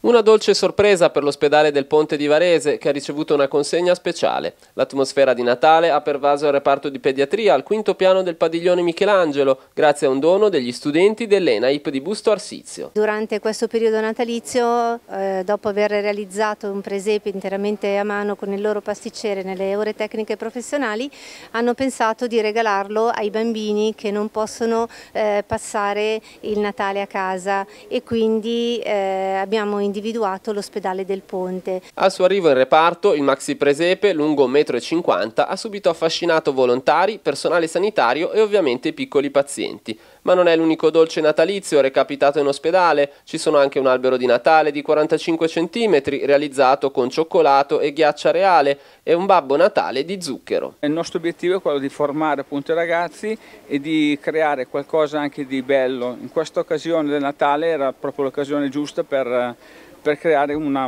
Una dolce sorpresa per l'ospedale del Ponte di Varese che ha ricevuto una consegna speciale. L'atmosfera di Natale ha pervaso il reparto di pediatria al quinto piano del padiglione Michelangelo grazie a un dono degli studenti dell'ENAIP di Busto Arsizio. Durante questo periodo natalizio, eh, dopo aver realizzato un presepe interamente a mano con il loro pasticcere nelle ore tecniche professionali, hanno pensato di regalarlo ai bambini che non possono eh, passare il Natale a casa e quindi eh, abbiamo individuato l'ospedale del Ponte. Al suo arrivo in reparto, il maxi presepe, lungo 1,50 m, ha subito affascinato volontari, personale sanitario e ovviamente piccoli pazienti. Ma non è l'unico dolce natalizio recapitato in ospedale, ci sono anche un albero di Natale di 45 cm realizzato con cioccolato e ghiaccia reale e un babbo Natale di zucchero. Il nostro obiettivo è quello di formare appunto i ragazzi e di creare qualcosa anche di bello. In questa occasione del Natale era proprio l'occasione giusta per, per creare una,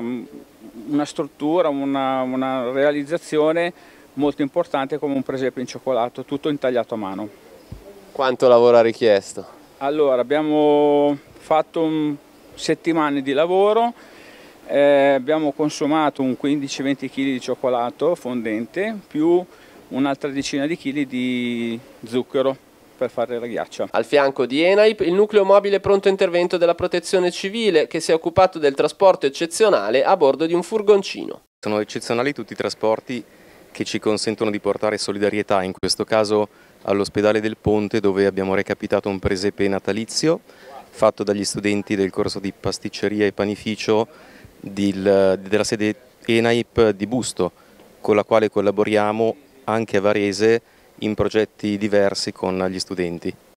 una struttura, una, una realizzazione molto importante come un presepe in cioccolato, tutto intagliato a mano. Quanto lavoro ha richiesto? Allora, abbiamo fatto settimane di lavoro, eh, abbiamo consumato un 15-20 kg di cioccolato fondente più un'altra decina di kg di zucchero per fare la ghiaccia. Al fianco di Enaip il nucleo mobile pronto intervento della protezione civile che si è occupato del trasporto eccezionale a bordo di un furgoncino. Sono eccezionali tutti i trasporti che ci consentono di portare solidarietà, in questo caso all'ospedale del Ponte dove abbiamo recapitato un presepe natalizio fatto dagli studenti del corso di pasticceria e panificio della sede ENAIP di Busto, con la quale collaboriamo anche a Varese in progetti diversi con gli studenti.